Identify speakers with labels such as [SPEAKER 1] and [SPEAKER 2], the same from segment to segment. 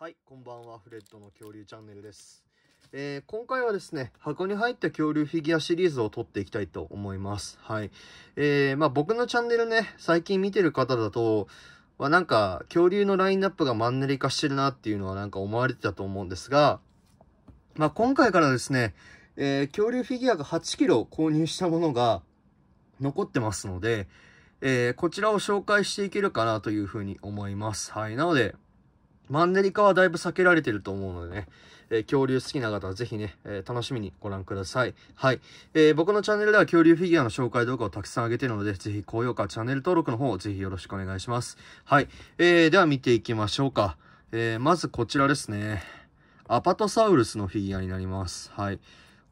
[SPEAKER 1] はい、こんばんは。フレッドの恐竜チャンネルです。えー、今回はですね、箱に入った恐竜フィギュアシリーズを撮っていきたいと思います。はい。えー、まあ僕のチャンネルね、最近見てる方だと、はなんか恐竜のラインナップがマンネリ化してるなっていうのはなんか思われてたと思うんですが、まあ今回からですね、えー、恐竜フィギュアが8キロ購入したものが残ってますので、えー、こちらを紹介していけるかなというふうに思います。はい。なので、マンネリ化はだいぶ避けられてると思うのでね、えー、恐竜好きな方はぜひね、えー、楽しみにご覧ください。はい、えー。僕のチャンネルでは恐竜フィギュアの紹介動画をたくさん上げているので、ぜひ高評価、チャンネル登録の方をぜひよろしくお願いします。はい。えー、では見ていきましょうか。えー、まずこちらですね。アパトサウルスのフィギュアになります。はい。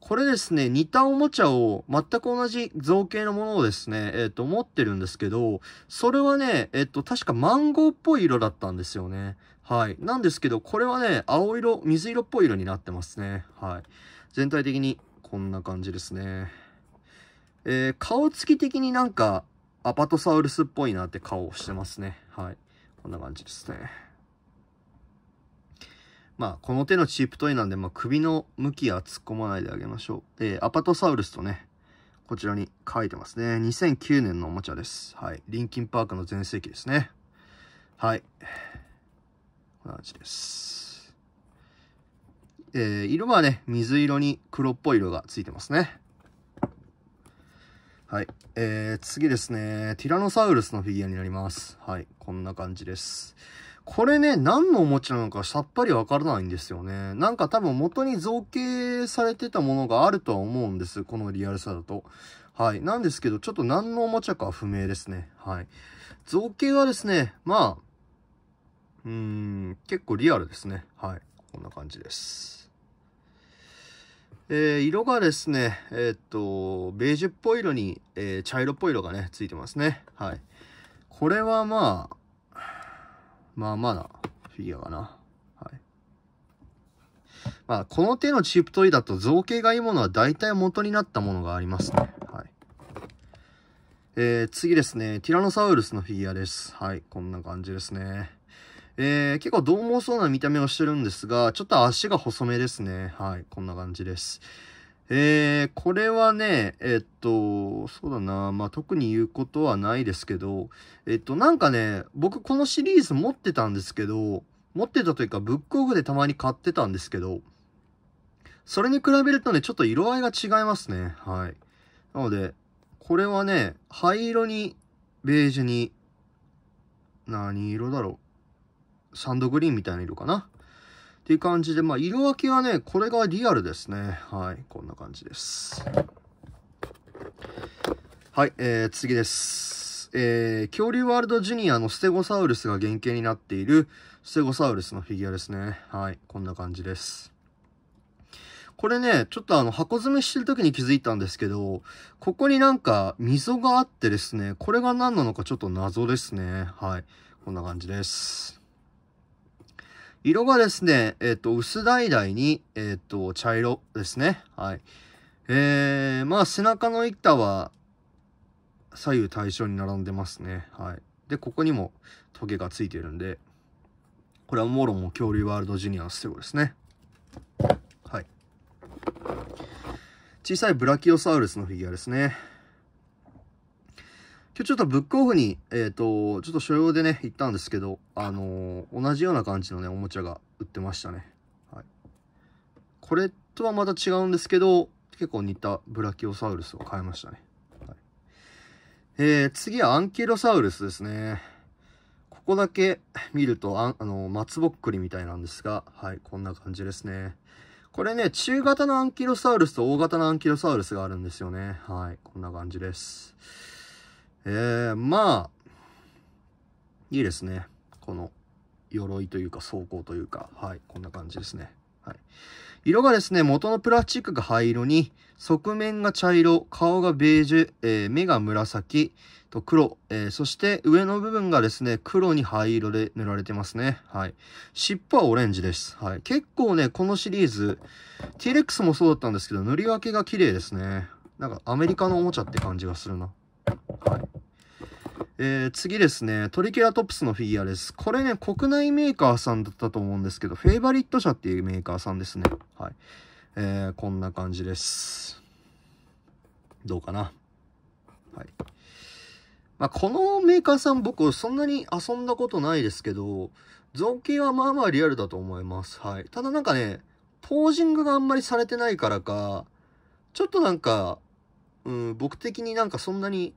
[SPEAKER 1] これですね、似たおもちゃを全く同じ造形のものをですね、えっ、ー、と、持ってるんですけど、それはね、えっ、ー、と、確かマンゴーっぽい色だったんですよね。はい。なんですけど、これはね、青色、水色っぽい色になってますね。はい。全体的にこんな感じですね。えー、顔つき的になんか、アパトサウルスっぽいなって顔をしてますね。はい。こんな感じですね。まあ、この手のチープトイなんで、まあ、首の向きは突っ込まないであげましょう。えー、アパトサウルスとね、こちらに書いてますね。2009年のおもちゃです。はい。リンキンパークの全盛期ですね。はい。こんな感じです。えー、色はね、水色に黒っぽい色がついてますね。はい。えー、次ですね。ティラノサウルスのフィギュアになります。はい。こんな感じです。これね、何のおもちゃなのかさっぱりわからないんですよね。なんか多分元に造形されてたものがあるとは思うんです。このリアルさだと。はい。なんですけど、ちょっと何のおもちゃか不明ですね。はい。造形はですね、まあ、うーん、結構リアルですね。はい。こんな感じです。えー、色がですね、えー、っと、ベージュっぽい色に、えー、茶色っぽい色がね、ついてますね。はい。これはまあ、まあまあなフィギュアかな。はい。まあ、この手のチップ取りだと造形がいいものは大体元になったものがありますね。はい。えー、次ですね。ティラノサウルスのフィギュアです。はい。こんな感じですね。えー、結構獰猛そうな見た目をしてるんですが、ちょっと足が細めですね。はい。こんな感じです。えー、これはね、えっと、そうだな、まあ、特に言うことはないですけど、えっと、なんかね、僕このシリーズ持ってたんですけど、持ってたというか、ブックオフでたまに買ってたんですけど、それに比べるとね、ちょっと色合いが違いますね。はい。なので、これはね、灰色に、ベージュに、何色だろう。サンドグリーンみたいな色かな。っていう感じで、まあ、色分けはね、これがリアルですね。はい、こんな感じです。はい、えー、次です。えー、恐竜ワールドジュニアのステゴサウルスが原型になっているステゴサウルスのフィギュアですね。はい、こんな感じです。これね、ちょっとあの、箱詰めしてる時に気づいたんですけど、ここになんか溝があってですね、これが何なのかちょっと謎ですね。はい。こんな感じです。色がですね、えっ、ー、と、薄橙に、えっ、ー、と、茶色ですね。はい。えー、まあ、背中の板は、左右対称に並んでますね。はい。で、ここにもトゲがついてるんで、これはモロも恐竜ワールドジュニアのステゴですね。はい。小さいブラキオサウルスのフィギュアですね。今日ちょっとブックオフに、えっ、ー、と、ちょっと所要でね、行ったんですけど、あのー、同じような感じのね、おもちゃが売ってましたね。はい。これとはまた違うんですけど、結構似たブラキオサウルスを買いましたね。はい、えー、次はアンケロサウルスですね。ここだけ見ると、ああの、松ぼっくりみたいなんですが、はい、こんな感じですね。これね、中型のアンキロサウルスと大型のアンキロサウルスがあるんですよね。はい、こんな感じです。えー、まあ、いいですね。この鎧というか装甲というか、はい、こんな感じですね。はい、色がですね、元のプラスチックが灰色に、側面が茶色、顔がベージュ、えー、目が紫と黒、えー、そして上の部分がですね、黒に灰色で塗られてますね。はい。尻尾はオレンジです。はい。結構ね、このシリーズ、T-Rex もそうだったんですけど、塗り分けが綺麗ですね。なんかアメリカのおもちゃって感じがするな。はい。えー、次ですね、トリケラトプスのフィギュアです。これね、国内メーカーさんだったと思うんですけど、フェイバリット社っていうメーカーさんですね。はい。えー、こんな感じです。どうかな。はい。まあ、このメーカーさん、僕、そんなに遊んだことないですけど、造形はまあまあリアルだと思います。はい。ただなんかね、ポージングがあんまりされてないからか、ちょっとなんか、うん、僕的になんかそんなに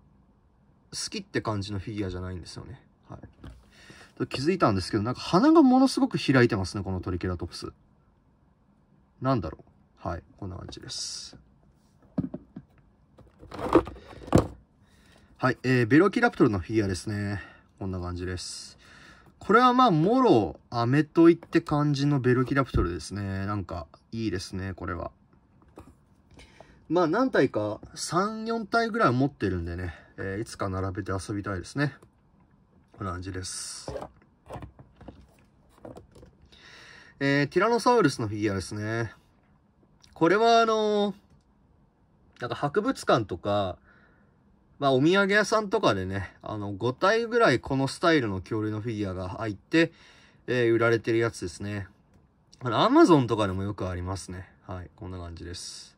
[SPEAKER 1] 好きって感じのフィギュアじゃないんですよね。はい。気づいたんですけど、なんか鼻がものすごく開いてますね、このトリケラトプス。なんだろう。はい、こんな感じです。はい、えー、ベロキラプトルのフィギュアですね。こんな感じです。これはまあ、もろ、アメといって感じのベロキラプトルですね。なんか、いいですね、これは。まあ、何体か、3、4体ぐらい持ってるんでね。えー、いつか並べて遊びたいですね。こんな感じです。えー、ティラノサウルスのフィギュアですね。これはあのー、なんか博物館とか、まあお土産屋さんとかでね、あの5体ぐらいこのスタイルの恐竜のフィギュアが入って、えー、売られてるやつですね。あの、アマゾンとかでもよくありますね。はい、こんな感じです。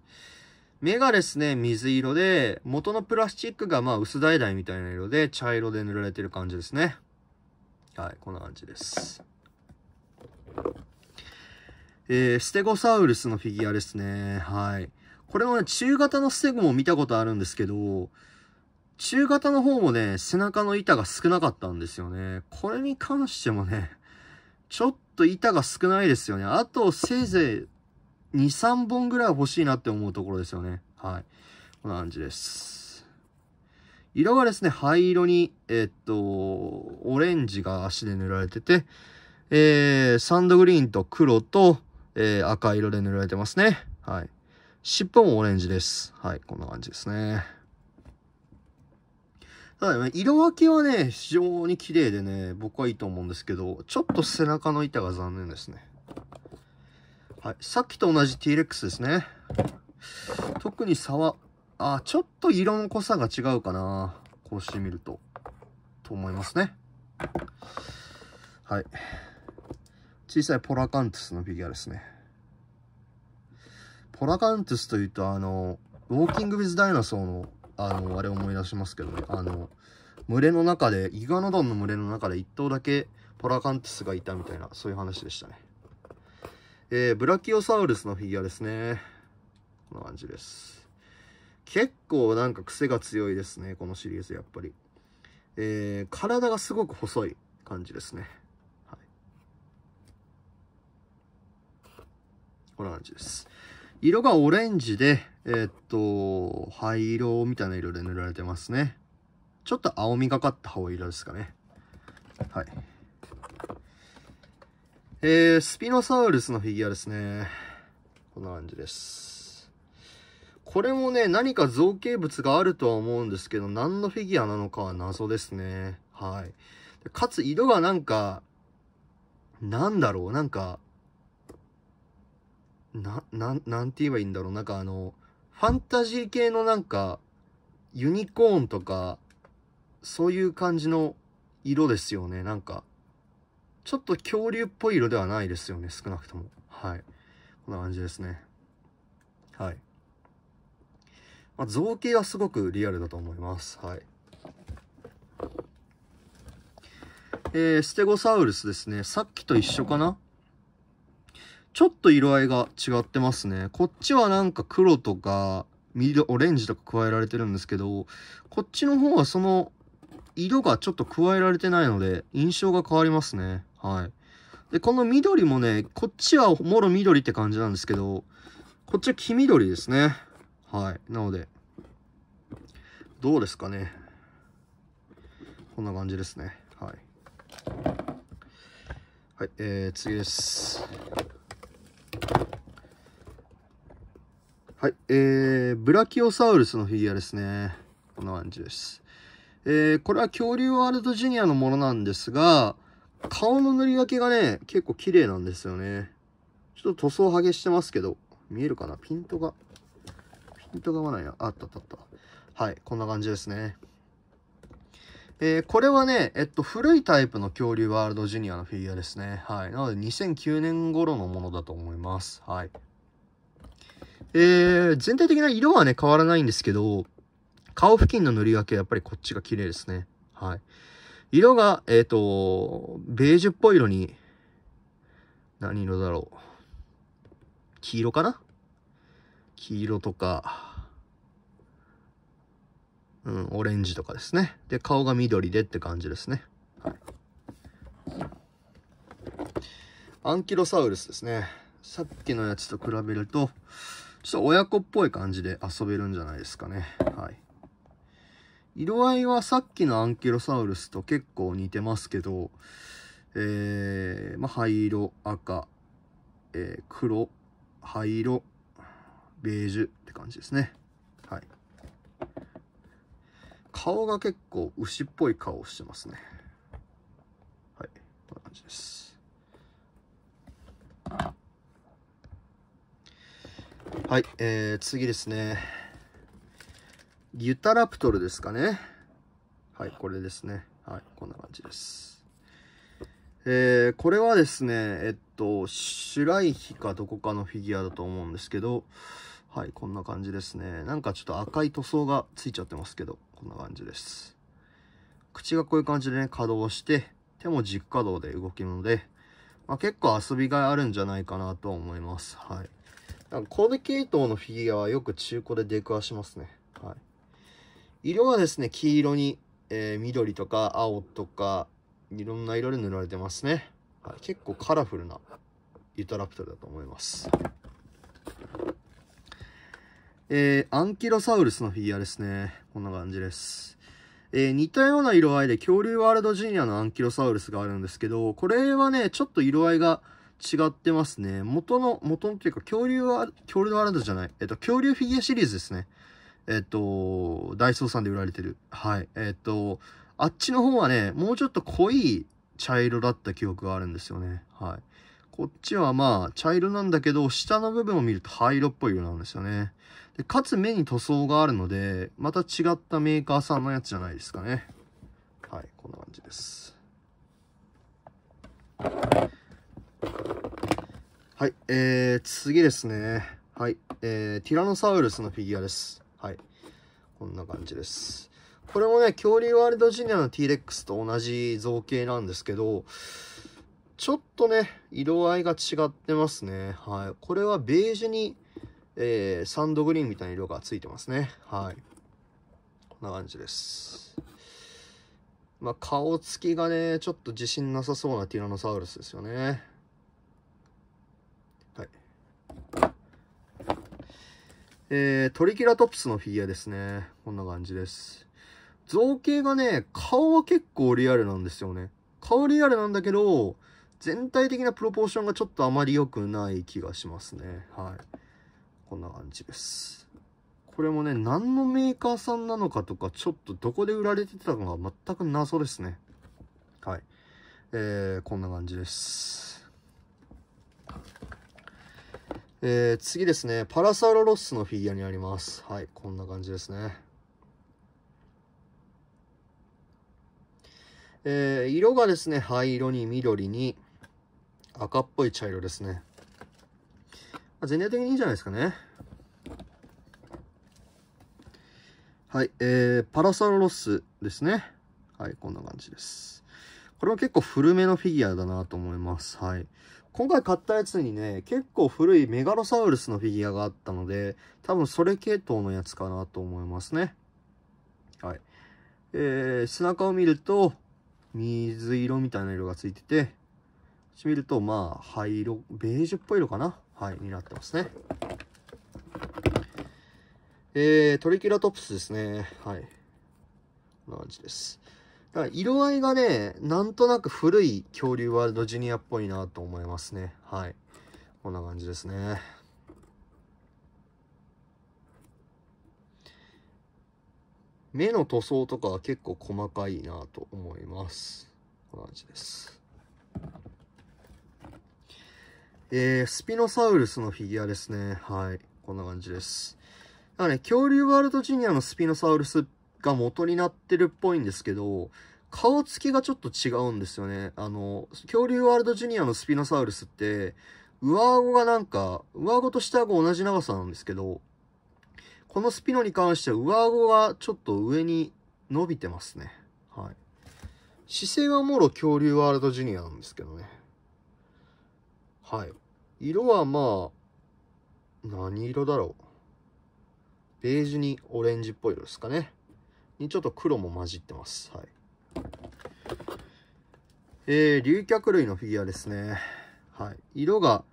[SPEAKER 1] 目がですね、水色で、元のプラスチックがまあ薄橙みたいな色で、茶色で塗られてる感じですね。はい、こんな感じです。えー、ステゴサウルスのフィギュアですね。はい。これもね、中型のステゴも見たことあるんですけど、中型の方もね、背中の板が少なかったんですよね。これに関してもね、ちょっと板が少ないですよね。あと、せいぜい2、3本ぐらい欲しいなって思うところですよね。はい。こんな感じです。色がですね、灰色に、えー、っと、オレンジが足で塗られてて、えー、サンドグリーンと黒と、えー、赤色で塗られてますね。はい。尻尾もオレンジです。はい、こんな感じですね。ただね、色分けはね、非常に綺麗でね、僕はいいと思うんですけど、ちょっと背中の板が残念ですね。はい、さっきと同じ T-Rex ですね。特に差は、あ、ちょっと色の濃さが違うかな。こうしてみると。と思いますね。はい。小さいポラカントゥスのフィギュアですね。ポラカントゥスというと、あの、ウォーキング・ウィズ・ダイナソーの、あの、あれ思い出しますけどね。あの、群れの中で、イガノドンの群れの中で1頭だけポラカンテスがいたみたいな、そういう話でしたね。えー、ブラキオサウルスのフィギュアですね。こんな感じです。結構なんか癖が強いですね、このシリーズやっぱり。えー、体がすごく細い感じですね。はい。こんな感じです。色がオレンジで、えー、っと、灰色みたいな色で塗られてますね。ちょっと青みがかった青色ですかね。はい。えー、スピノサウルスのフィギュアですね。こんな感じです。これもね、何か造形物があるとは思うんですけど、何のフィギュアなのかは謎ですね。はい。かつ、色がなんか、なんだろう、なんか、な、ななんて言えばいいんだろう。なんかあの、ファンタジー系のなんか、ユニコーンとか、そういう感じの色ですよね。なんか、ちょっと恐竜っぽい色ではないですよね、少なくとも。はい。こんな感じですね。はい。まあ、造形はすごくリアルだと思います。はい。えー、ステゴサウルスですね。さっきと一緒かなちょっと色合いが違ってますね。こっちはなんか黒とか、緑、オレンジとか加えられてるんですけど、こっちの方はその色がちょっと加えられてないので、印象が変わりますね。はい。で、この緑もね、こっちはもろ緑って感じなんですけど、こっちは黄緑ですね。はい。なので、どうですかね。こんな感じですね。はい。はい、えー、次です。はい、えー、ブラキオサウルスのフィギュアですね。こんな感じです。えー、これは恐竜ワールドジュニアのものなんですが、顔の塗り分けがね、結構綺麗なんですよね。ちょっと塗装を激してますけど、見えるかなピントが、ピントが合わないな。あったあったあった。はい、こんな感じですね。えー、これはね、えっと、古いタイプの恐竜ワールドジュニアのフィギュアですね。はい。なので、2009年頃のものだと思います。はい。えー、全体的な色はね、変わらないんですけど、顔付近の塗り分け、やっぱりこっちが綺麗ですね。はい。色が、えっ、ー、と、ベージュっぽい色に、何色だろう。黄色かな黄色とか、うん、オレンジとかですね。で、顔が緑でって感じですね。はい。アンキロサウルスですね。さっきのやつと比べると、ちょっと親子っぽい感じで遊べるんじゃないですかね。はい。色合いはさっきのアンキロサウルスと結構似てますけど、えー、まあ、灰色、赤、えー、黒、灰色、ベージュって感じですね。はい。顔が結構牛っぽい顔をしてますね。はい。こんな感じです。はい。えー、次ですね。ギュタラプトルですかね。はい、これですね。はい、こんな感じです。えー、これはですね、えっと、シュライヒかどこかのフィギュアだと思うんですけど、はい、こんな感じですね。なんかちょっと赤い塗装がついちゃってますけど、こんな感じです。口がこういう感じでね、稼働して、手も軸稼働で動きるので、まあ、結構遊びがあるんじゃないかなと思います。はい。なんかコーデ系統のフィギュアはよく中古で出くわしますね。はい。色はですね、黄色に、えー、緑とか青とか、いろんな色で塗られてますね。はい、結構カラフルなユタラプトルだと思います。えー、アンキロサウルスのフィギュアですね。こんな感じです。えー、似たような色合いで恐竜ワールドジュニアのアンキロサウルスがあるんですけど、これはね、ちょっと色合いが違ってますね。元の、元のっていうか、恐竜は、恐竜ワールドじゃない。えっと、恐竜フィギュアシリーズですね。えっと、ダイソーさんで売られてる。はい。えっと、あっちの方はね、もうちょっと濃い茶色だった記憶があるんですよね。はい。こっちはまあ、茶色なんだけど、下の部分を見ると灰色っぽい色なんですよね。で、かつ目に塗装があるので、また違ったメーカーさんのやつじゃないですかね。はい、こんな感じです。はい、えー、次ですね。はい、えー、ティラノサウルスのフィギュアです。こんな感じです。これもね、恐竜ワールドジニアの T-Rex と同じ造形なんですけど、ちょっとね、色合いが違ってますね。はい。これはベージュに、えー、サンドグリーンみたいな色がついてますね。はい。こんな感じです。まあ、顔つきがね、ちょっと自信なさそうなティラノサウルスですよね。えー、トリケラトプスのフィギュアですね。こんな感じです。造形がね、顔は結構リアルなんですよね。顔リアルなんだけど、全体的なプロポーションがちょっとあまり良くない気がしますね。はい。こんな感じです。これもね、何のメーカーさんなのかとか、ちょっとどこで売られてたのか全く謎ですね。はい。えー、こんな感じです。えー、次ですね、パラサロロスのフィギュアになります。はい、こんな感じですね。えー、色がですね、灰色に緑に赤っぽい茶色ですね。全体的にいいんじゃないですかね。はい、えー、パラサロロスですね。はい、こんな感じです。これは結構古めのフィギュアだなと思います。はい。今回買ったやつにね、結構古いメガロサウルスのフィギュアがあったので、多分それ系統のやつかなと思いますね。はい。えー、背中を見ると、水色みたいな色がついてて、こ見ると、まあ、灰色、ベージュっぽい色かなはい、になってますね。えー、トリケラトプスですね。はい。こんな感じです。だから色合いがね、なんとなく古い恐竜ワールドジュニアっぽいなと思いますね。はい。こんな感じですね。目の塗装とかは結構細かいなと思います。こんな感じです。えー、スピノサウルスのフィギュアですね。はい。こんな感じです。だからね、恐竜ワールドジュニアのスピノサウルスっが元になってるっぽいんですけど、顔つきがちょっと違うんですよね。あの、恐竜ワールドジュニアのスピノサウルスって、上顎がなんか、上顎と下顎同じ長さなんですけど、このスピノに関しては上顎がちょっと上に伸びてますね。はい。姿勢はもろ恐竜ワールドジュニアなんですけどね。はい。色はまあ、何色だろう。ベージュにオレンジっぽい色ですかね。にちょっと黒も混じってます。はい。えー、竜脚類のフィギュアですね。はい。色が、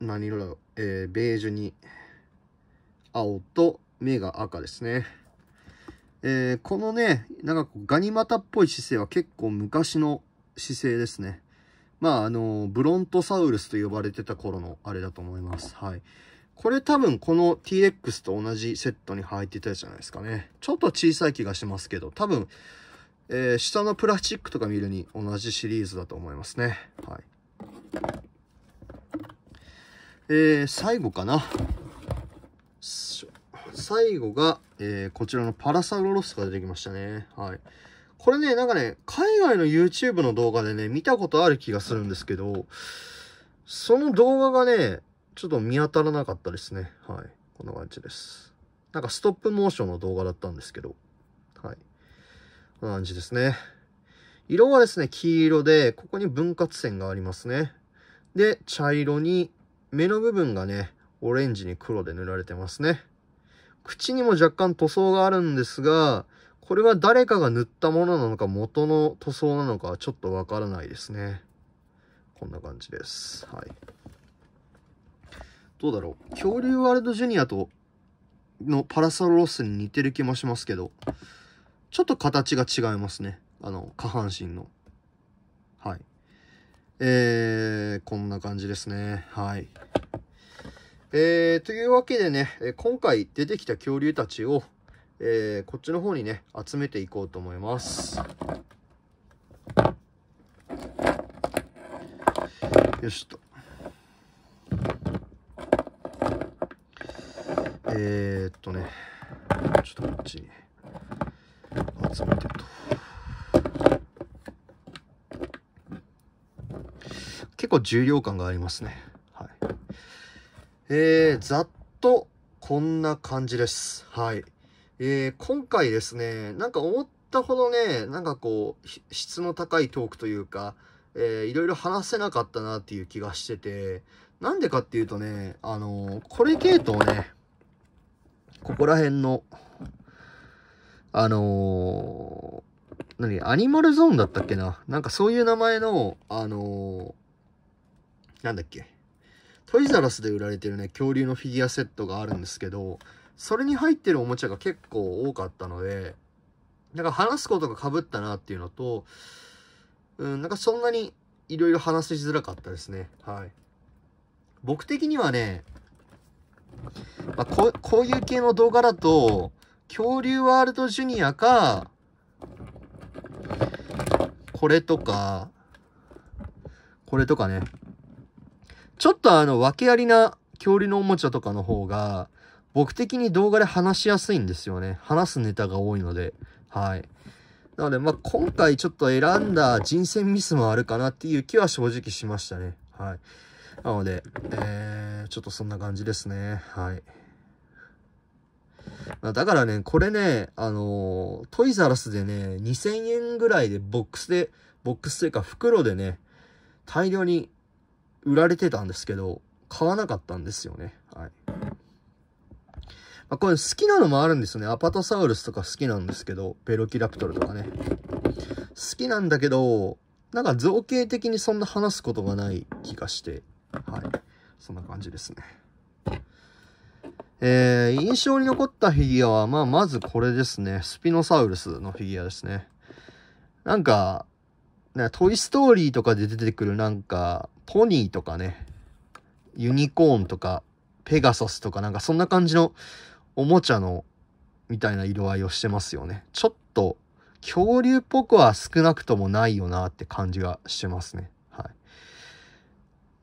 [SPEAKER 1] 何色だろう。えー、ベージュに、青と、目が赤ですね。えー、このね、なんかガニ股っぽい姿勢は結構昔の姿勢ですね。まあ、あの、ブロントサウルスと呼ばれてた頃のあれだと思います。はい。これ多分この TX と同じセットに入ってたじゃないですかね。ちょっと小さい気がしますけど、多分、えー、下のプラスチックとか見るに同じシリーズだと思いますね。はい。えー、最後かな。最後が、えー、こちらのパラサロロスが出てきましたね。はい。これね、なんかね、海外の YouTube の動画でね、見たことある気がするんですけど、その動画がね、ちょっと見当たらなかったですね。はい。こんな感じです。なんかストップモーションの動画だったんですけど、はい。こんな感じですね。色はですね、黄色で、ここに分割線がありますね。で、茶色に、目の部分がね、オレンジに黒で塗られてますね。口にも若干塗装があるんですが、これは誰かが塗ったものなのか元の塗装なのかはちょっとわからないですね。こんな感じです。はい。どうだろう。恐竜ワールドジュニアとのパラサロスに似てる気もしますけど、ちょっと形が違いますね。あの、下半身の。はい。えー、こんな感じですね。はい。えー、というわけでね、今回出てきた恐竜たちを、えー、こっちの方にね、集めていこうと思います。よしと。えー、っとねちょっとこっちに集めてと結構重量感がありますねはいえー、ざっとこんな感じですはいえー、今回ですねなんか思ったほどねなんかこう質の高いトークというかえー、いろいろ話せなかったなっていう気がしてて、なんでかっていうとね、あのー、これ系統ね、ここら辺の、あのー、何アニマルゾーンだったっけななんかそういう名前の、あのー、なんだっけトイザラスで売られてるね、恐竜のフィギュアセットがあるんですけど、それに入ってるおもちゃが結構多かったので、なんか話すことがかぶったなっていうのと、うん、なんかそんなにいろいろ話しづらかったですね。はい。僕的にはね、まあ、ここういう系の動画だと、恐竜ワールドジュニアか、これとか、これとかね。ちょっとあの、訳ありな恐竜のおもちゃとかの方が、僕的に動画で話しやすいんですよね。話すネタが多いので。はい。なので、まあ、今回ちょっと選んだ人選ミスもあるかなっていう気は正直しましたね。はい。なので、えー、ちょっとそんな感じですね。はい。だからね、これね、あのー、トイザラスでね、2000円ぐらいでボックスで、ボックスというか袋でね、大量に売られてたんですけど、買わなかったんですよね。はい。まあ、これ好きなのもあるんですよね。アパトサウルスとか好きなんですけど、ベロキラプトルとかね。好きなんだけど、なんか造形的にそんな話すことがない気がして。はい。そんな感じですね。えー、印象に残ったフィギュアは、まあ、まずこれですね。スピノサウルスのフィギュアですね。なんか、ね、トイストーリーとかで出てくるなんか、ポニーとかね、ユニコーンとか、ペガサスとかなんかそんな感じのおもちゃのみたいな色合いをしてますよね。ちょっと恐竜っぽくは少なくともないよなって感じがしてますね。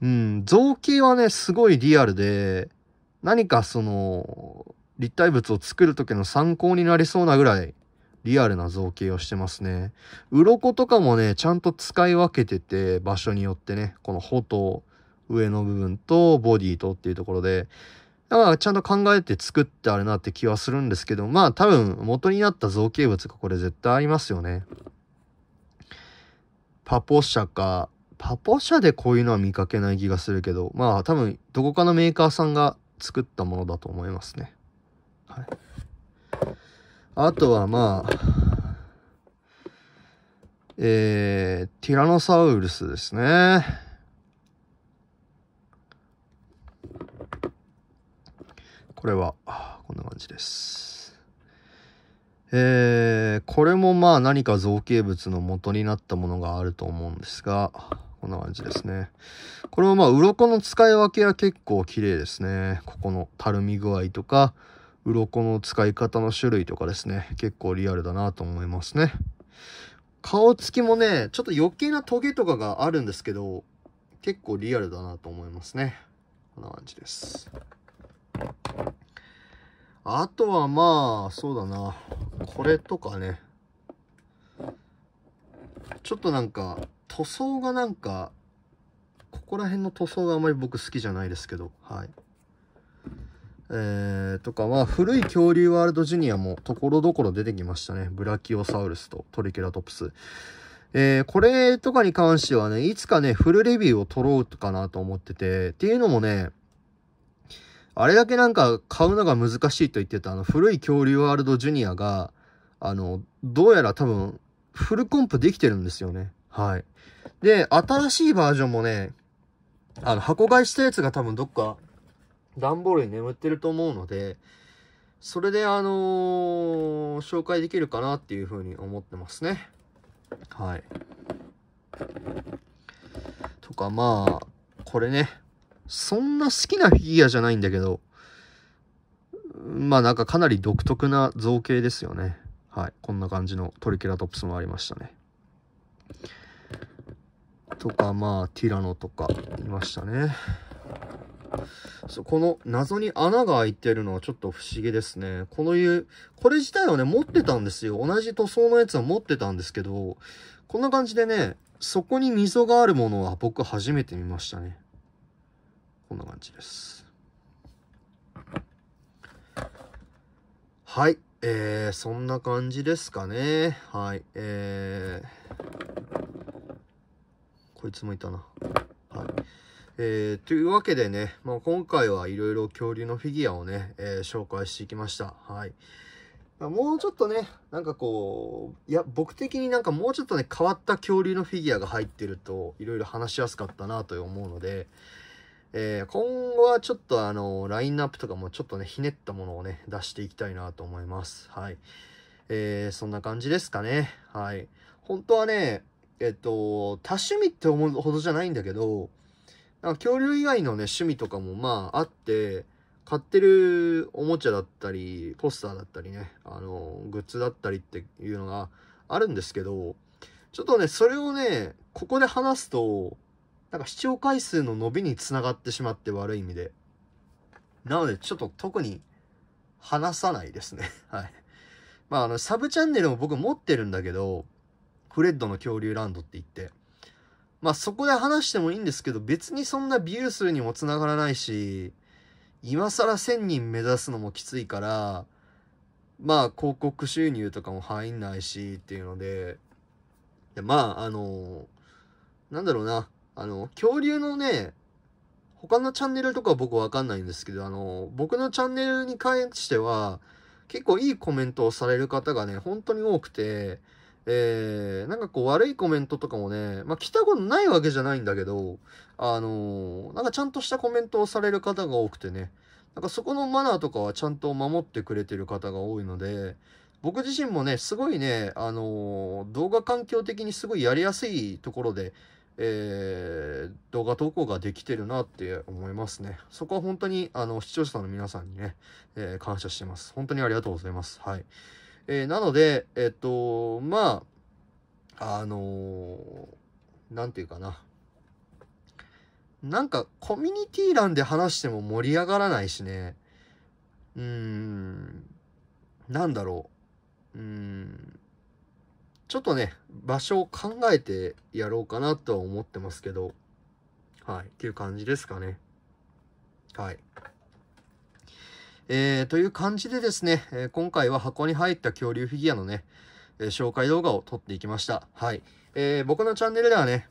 [SPEAKER 1] うん、造形はね、すごいリアルで、何かその、立体物を作る時の参考になりそうなぐらい、リアルな造形をしてますね。鱗とかもね、ちゃんと使い分けてて、場所によってね、この穂と上の部分とボディとっていうところで、だからちゃんと考えて作ってあるなって気はするんですけど、まあ多分元になった造形物がこれ絶対ありますよね。パポシャか、パポ社でこういうのは見かけない気がするけど、まあ多分どこかのメーカーさんが作ったものだと思いますね。はい。あとはまあ、えー、ティラノサウルスですね。これは、こんな感じです。えー、これもまあ何か造形物の元になったものがあると思うんですが、こんな感じですね。これもまあ、鱗の使い分けは結構綺麗ですね。ここのたるみ具合とか、鱗の使い方の種類とかですね。結構リアルだなと思いますね。顔つきもね、ちょっと余計なトゲとかがあるんですけど、結構リアルだなと思いますね。こんな感じです。あとはまあ、そうだな。これとかね。ちょっとなんか、塗装がなんか、ここら辺の塗装があまり僕好きじゃないですけど、はい。えー、とかは、古い恐竜ワールドジュニアもところどころ出てきましたね。ブラキオサウルスとトリケラトプス。えー、これとかに関してはね、いつかね、フルレビューを取ろうかなと思ってて、っていうのもね、あれだけなんか買うのが難しいと言ってたあの古い恐竜ワールドジュニアが、あの、どうやら多分フルコンプできてるんですよね。はい。で、新しいバージョンもね、あの、箱買いしたやつが多分どっか、段ボールに眠ってると思うので、それで、あのー、紹介できるかなっていうふうに思ってますね。はい。とか、まあ、これね、そんな好きなフィギュアじゃないんだけど、まあなんかかなり独特な造形ですよね。はい。こんな感じのトリケラトプスもありましたね。とか、まあ、ティラノとか、いましたね。そうこの謎に穴が開いてるのはちょっと不思議ですね。このいう、これ自体はね、持ってたんですよ。同じ塗装のやつは持ってたんですけど、こんな感じでね、そこに溝があるものは僕初めて見ましたね。こんな感じです。はい。えー、そんな感じですかね。はい。えー、こいつもいたな。はい。えー、というわけでね、まあ、今回はいろいろ恐竜のフィギュアをね、えー、紹介していきました。はい。まあ、もうちょっとね、なんかこう、いや、僕的になんかもうちょっとね、変わった恐竜のフィギュアが入ってると、いろいろ話しやすかったなと思うので、えー、今後はちょっとあの、ラインナップとかもちょっとね、ひねったものをね、出していきたいなと思います。はい。えー、そんな感じですかね。はい。本当はね、えっと、多趣味って思うほどじゃないんだけど、なんか恐竜以外のね、趣味とかもまああって、買ってるおもちゃだったり、ポスターだったりね、あの、グッズだったりっていうのがあるんですけど、ちょっとね、それをね、ここで話すと、なんか視聴回数の伸びにつながってしまって悪い意味で。なので、ちょっと特に話さないですね。はい。まあ、あの、サブチャンネルも僕持ってるんだけど、フレッドの恐竜ランドって言って。まあそこで話してもいいんですけど、別にそんなビュー数にもつながらないし、今更1000人目指すのもきついから、まあ広告収入とかも入んないしっていうので、でまああの、なんだろうな、あの、恐竜のね、他のチャンネルとか僕わかんないんですけど、あの、僕のチャンネルに関しては、結構いいコメントをされる方がね、本当に多くて、えー、なんかこう悪いコメントとかもね、まあ来たことないわけじゃないんだけど、あのー、なんかちゃんとしたコメントをされる方が多くてね、なんかそこのマナーとかはちゃんと守ってくれてる方が多いので、僕自身もね、すごいね、あのー、動画環境的にすごいやりやすいところで、えー、動画投稿ができてるなって思いますね。そこは本当に、あの、視聴者の皆さんにね、えー、感謝してます。本当にありがとうございます。はい。えー、なので、えっと、まあ、あの何、んて言うかな。なんか、コミュニティ欄で話しても盛り上がらないしね。うーん、なんだろう。うーん、ちょっとね、場所を考えてやろうかなとは思ってますけど、はい、っていう感じですかね。はい。えー、という感じでですね、え今回は箱に入った恐竜フィギュアのね、え紹介動画を撮っていきました。はい。えー、僕のチャンネルではね、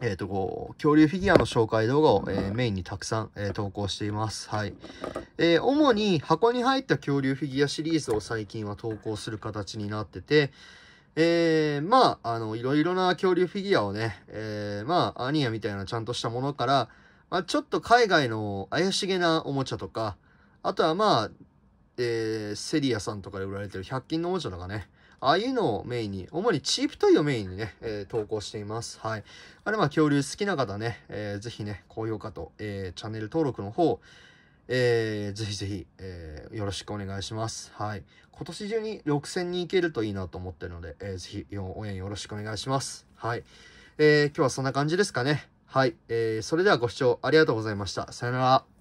[SPEAKER 1] えっ、ー、と、こう、恐竜フィギュアの紹介動画を、えー、メインにたくさん、えー、投稿しています。はい。えー、主に箱に入った恐竜フィギュアシリーズを最近は投稿する形になってて、えー、まあ、あの、いろいろな恐竜フィギュアをね、えー、まあ、アニアみたいなちゃんとしたものから、まあ、ちょっと海外の怪しげなおもちゃとか、あとはまあ、えー、セリアさんとかで売られてる100均の王者とかね、ああいうのをメインに、主にチープトイをメインにね、えー、投稿しています。はい。あれ、まあ、恐竜好きな方ね、えー、ぜひね、高評価と、えー、チャンネル登録の方、えー、ぜひぜひ、えー、よろしくお願いします。はい。今年中に6000人いけるといいなと思ってるので、えー、ぜひ、応援よろしくお願いします。はい。えー、今日はそんな感じですかね。はい。えー、それではご視聴ありがとうございました。さよなら。